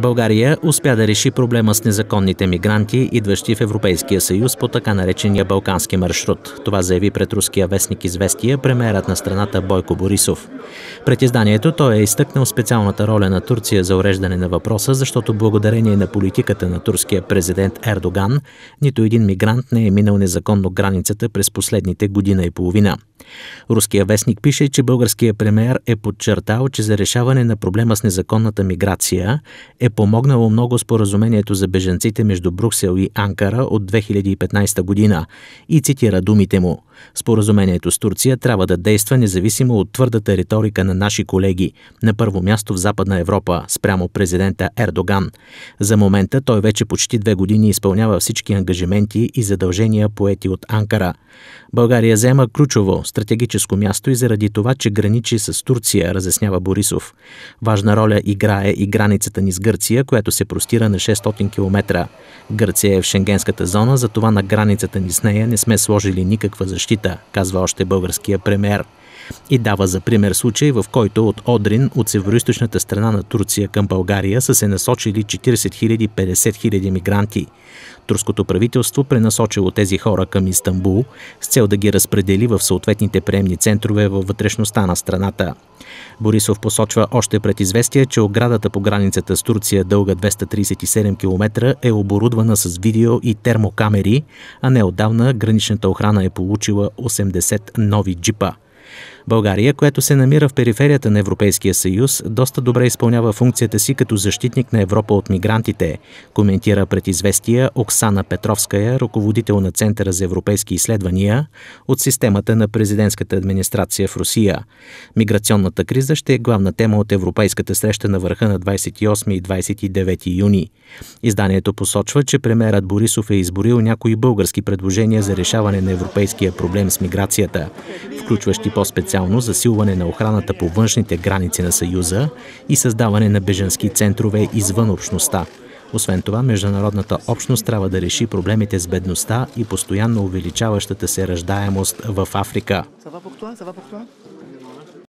България успя да реши проблема с незаконните мигранти, идващи в Европейския съюз по така наречения Балкански маршрут. Това заяви пред руския вестник Известия премерът на страната Бойко Борисов. Пред изданието той е изтъкнал специалната роля на Турция за уреждане на въпроса, защото благодарение на политиката на турския президент Ердоган, нито един мигрант не е минал незаконно границата през последните година и половина. Руския вестник пише, че българския премер е подчертал, че за решаване на проблема с незаконната миграция е е помогнало много споразумението за беженците между Бруксел и Анкара от 2015 година и цитира думите му. Споразумението с Турция трябва да действа независимо от твърдата риторика на наши колеги, на първо място в Западна Европа, спрямо президента Ердоган. За момента той вече почти две години изпълнява всички ангажименти и задължения поети от Анкара. България взема ключово стратегическо място и заради това, че граничи с Турция, разяснява Борисов. Важна роля играе и границата ни с Гър Гърция, която се простира на 600 км. Гърция е в шенгенската зона, затова на границата ни с нея не сме сложили никаква защита, казва още българския премьер и дава за пример случай, в който от Одрин от североизточната страна на Турция към България са се насочили 40 000-50 000 мигранти. Турското правителство пренасочило тези хора към Истанбул с цел да ги разпредели в съответните приемни центрове във вътрешността на страната. Борисов посочва още пред известие, че оградата по границата с Турция дълга 237 км е оборудвана с видео и термокамери, а неодавна граничната охрана е получила 80 нови джипа – България, която се намира в периферията на Европейския съюз, доста добре изпълнява функцията си като защитник на Европа от мигрантите, коментира пред известия Оксана Петровская, ръководител на Центъра за европейски изследвания от системата на президентската администрация в Русия. Миграционната криза ще е главна тема от Европейската среща на върха на 28 и 29 юни. Изданието посочва, че премерът Борисов е изборил някои български предложения за решаване на европейския проблем с миграцията включващи по-специално засилване на охраната по външните граници на Съюза и създаване на беженски центрове извън общността. Освен това, международната общност трябва да реши проблемите с бедността и постоянно увеличаващата се ръждаемост в Африка.